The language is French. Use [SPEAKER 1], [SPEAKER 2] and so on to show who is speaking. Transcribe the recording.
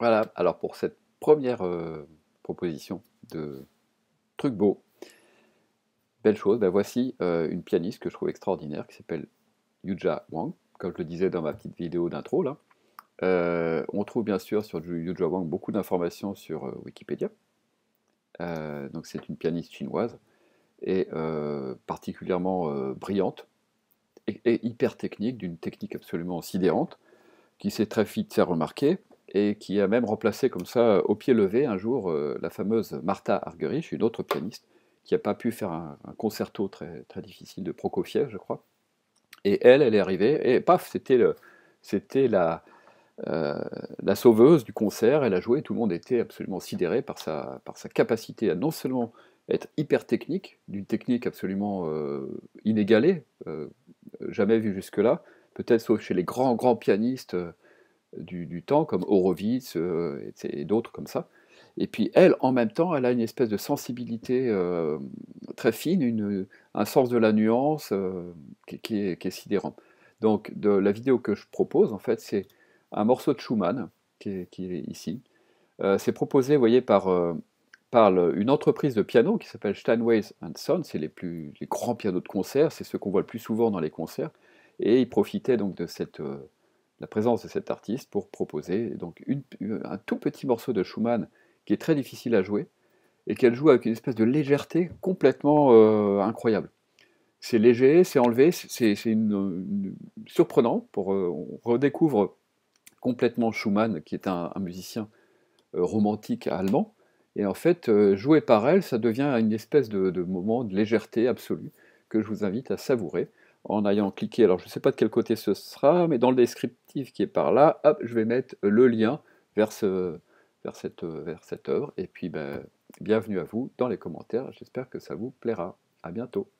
[SPEAKER 1] Voilà, alors pour cette première euh, proposition de truc beau, belle chose, ben, voici euh, une pianiste que je trouve extraordinaire qui s'appelle Yuja Wang, comme je le disais dans ma petite vidéo d'intro là. Euh, on trouve bien sûr sur Yuja Wang beaucoup d'informations sur Wikipédia. donc c'est une pianiste chinoise et particulièrement brillante et, et, hyper technique, d'une technique absolument sidérante, qui s'est très vite fait remarquer et qui a même remplacé comme ça, euh, au pied levé, un jour, euh, la fameuse Martha Argerich, une autre pianiste, qui n'a pas pu faire un, concerto très, très difficile de Prokofiev, je crois. Et elle, elle est arrivée, et paf, c'était la, euh, la sauveuse du concert, elle a joué, tout le monde était absolument sidéré par sa, par sa capacité à non seulement être hyper technique, d'une technique absolument inégalée, jamais vue jusque-là, peut-être sauf chez les grands, grands pianistes du, temps, comme Horowitz euh, et, d'autres comme ça. Et puis elle, en même temps, elle a une espèce de sensibilité euh, très fine, une, un sens de la nuance euh, qui, est, sidérant. Donc de la vidéo que je propose, en fait, c'est un morceau de Schumann qui est, ici. c'est proposé, vous voyez, par, par une entreprise de piano qui s'appelle Steinway Sons. C'est les, plus, les grands pianos de concert, c'est ce qu'on voit le plus souvent dans les concerts. Et ils profitaient donc de cette la présence de cet artiste pour proposer donc un tout petit morceau de Schumann qui est très difficile à jouer et qu'elle joue avec une espèce de légèreté complètement euh, incroyable. C'est léger, c'est enlevé, c'est surprenant. Pour, euh, on redécouvre complètement Schumann, qui est un, musicien euh, romantique allemand. Et en fait, joué par elle, ça devient une espèce de, moment de légèreté absolue que je vous invite à savourer en ayant cliqué. Alors, je ne sais pas de quel côté ce sera, mais dans le descriptif qui est par là, hop, je vais mettre le lien vers, vers, cette, vers cette œuvre. Et puis, ben, bienvenue à vous dans les commentaires. J'espère que ça vous plaira. À bientôt.